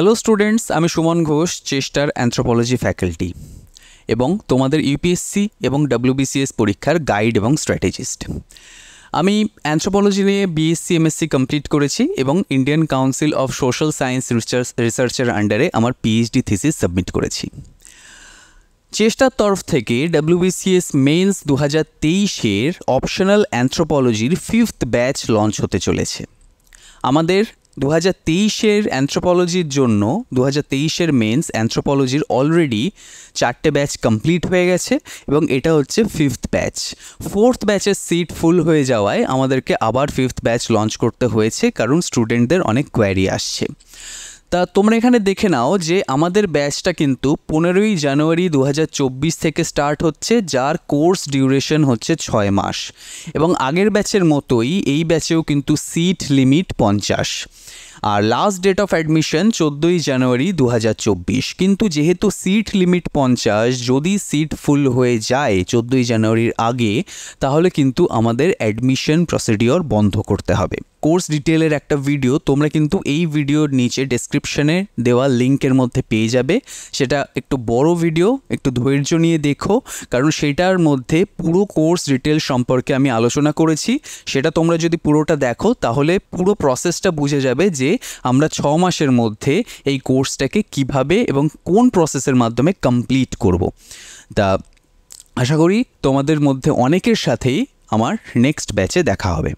Hello students আমি সুমন ঘোষ চেষ্টার anthropology faculty এবং তোমাদের ইউপিএসসি এবং ডাব্লিউবিসিএস পরীক্ষার গাইড এবং স্ট্র্যাটেজিস্ট আমি অ্যান্থ্রোপোলজি নিয়ে বিএসসি এমএসসি কমপ্লিট করেছি এবং Indian council of social science research রিসার্চের আন্ডারে আমার পিএইচডি থিসিস সাবমিট করেছি চেষ্টার তরফ থেকে ডাব্লিউবিসিএস মেন্স দু হাজার তেইশের অপশনাল অ্যান্থ্রোপোলজির ফিফথ ব্যাচ লঞ্চ হতে চলেছে আমাদের দু হাজার তেইশের অ্যান্থ্রোপোলজির জন্য দু হাজার তেইশের মেন্স অ্যান্থ্রোপোলজির অলরেডি চারটে ব্যাচ কমপ্লিট হয়ে গেছে এবং এটা হচ্ছে ফিফথ ব্যাচ ফোর্থ ব্যাচের সিট ফুল হয়ে যাওয়ায় আমাদেরকে আবার ফিফথ ব্যাচ লঞ্চ করতে হয়েছে কারণ স্টুডেন্টদের অনেক কোয়ারি আসছে তা তোমরা এখানে দেখে নাও যে আমাদের ব্যাচটা কিন্তু পনেরোই জানুয়ারি দু থেকে স্টার্ট হচ্ছে যার কোর্স ডিউরেশন হচ্ছে ছয় মাস এবং আগের ব্যাচের মতোই এই ব্যাচেও কিন্তু সিট লিমিট পঞ্চাশ আর লাস্ট ডেট অফ অ্যাডমিশন চোদ্দোই জানুয়ারি দু কিন্তু যেহেতু সিট লিমিট পঞ্চাশ যদি সিট ফুল হয়ে যায় চোদ্দোই জানুয়ারির আগে তাহলে কিন্তু আমাদের অ্যাডমিশন প্রসিডিওর বন্ধ করতে হবে কোর্স ডিটেলের একটা ভিডিও তোমরা কিন্তু এই ভিডিওর নিচে ডেসক্রিপশানে দেওয়া লিঙ্কের মধ্যে পেয়ে যাবে সেটা একটু বড় ভিডিও একটু ধৈর্য নিয়ে দেখো কারণ সেটার মধ্যে পুরো কোর্স ডিটেল সম্পর্কে আমি আলোচনা করেছি সেটা তোমরা যদি পুরোটা দেখো তাহলে পুরো প্রসেসটা বুঝে যাবে যে আমরা ছ মাসের মধ্যে এই কোর্সটাকে কিভাবে এবং কোন প্রসেসের মাধ্যমে কমপ্লিট করব। তা আশা করি তোমাদের মধ্যে অনেকের সাথেই আমার নেক্সট ব্যাচে দেখা হবে